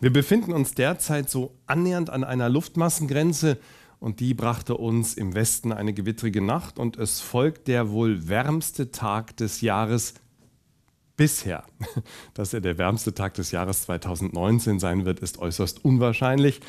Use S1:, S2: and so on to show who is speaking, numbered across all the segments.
S1: Wir befinden uns derzeit so annähernd an einer Luftmassengrenze und die brachte uns im Westen eine gewittrige Nacht und es folgt der wohl wärmste Tag des Jahres Bisher, dass er der wärmste Tag des Jahres 2019 sein wird, ist äußerst unwahrscheinlich.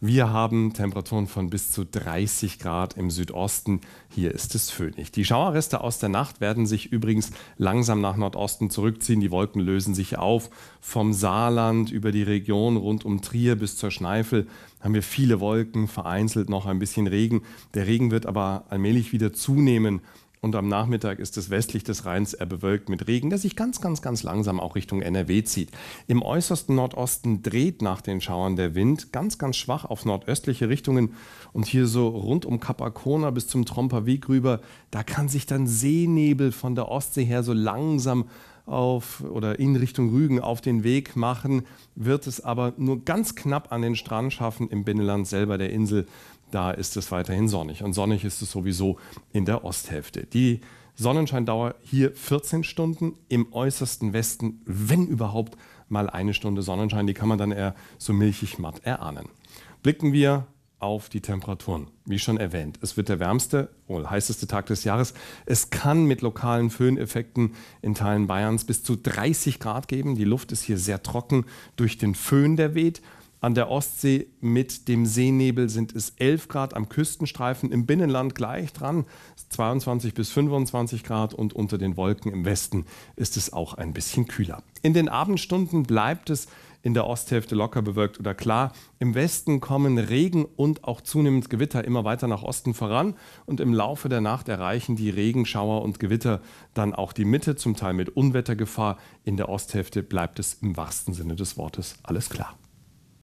S1: Wir haben Temperaturen von bis zu 30 Grad im Südosten. Hier ist es föhnig. Die Schauerreste aus der Nacht werden sich übrigens langsam nach Nordosten zurückziehen. Die Wolken lösen sich auf. Vom Saarland über die Region rund um Trier bis zur Schneifel haben wir viele Wolken, vereinzelt noch ein bisschen Regen. Der Regen wird aber allmählich wieder zunehmen und am Nachmittag ist es westlich des Rheins eher bewölkt mit Regen, der sich ganz, ganz, ganz langsam auch Richtung NRW zieht. Im äußersten Nordosten dreht nach den Schauern der Wind ganz, ganz schwach auf nordöstliche Richtungen und hier so rund um Kap Arkona bis zum Tromper Weg rüber, da kann sich dann Seenebel von der Ostsee her so langsam auf oder in Richtung Rügen auf den Weg machen, wird es aber nur ganz knapp an den Strand schaffen im Binnenland selber der Insel. Da ist es weiterhin sonnig und sonnig ist es sowieso in der Osthälfte. Die Sonnenscheindauer hier 14 Stunden, im äußersten Westen, wenn überhaupt, mal eine Stunde Sonnenschein. Die kann man dann eher so milchig matt erahnen. Blicken wir auf die Temperaturen. Wie schon erwähnt, es wird der wärmste oder heißeste Tag des Jahres. Es kann mit lokalen Föhneffekten in Teilen Bayerns bis zu 30 Grad geben. Die Luft ist hier sehr trocken durch den Föhn, der weht. An der Ostsee mit dem Seenebel sind es 11 Grad, am Küstenstreifen im Binnenland gleich dran 22 bis 25 Grad und unter den Wolken im Westen ist es auch ein bisschen kühler. In den Abendstunden bleibt es in der Osthälfte locker bewölkt oder klar. Im Westen kommen Regen und auch zunehmend Gewitter immer weiter nach Osten voran und im Laufe der Nacht erreichen die Regenschauer und Gewitter dann auch die Mitte, zum Teil mit Unwettergefahr. In der Osthälfte bleibt es im wahrsten Sinne des Wortes alles klar.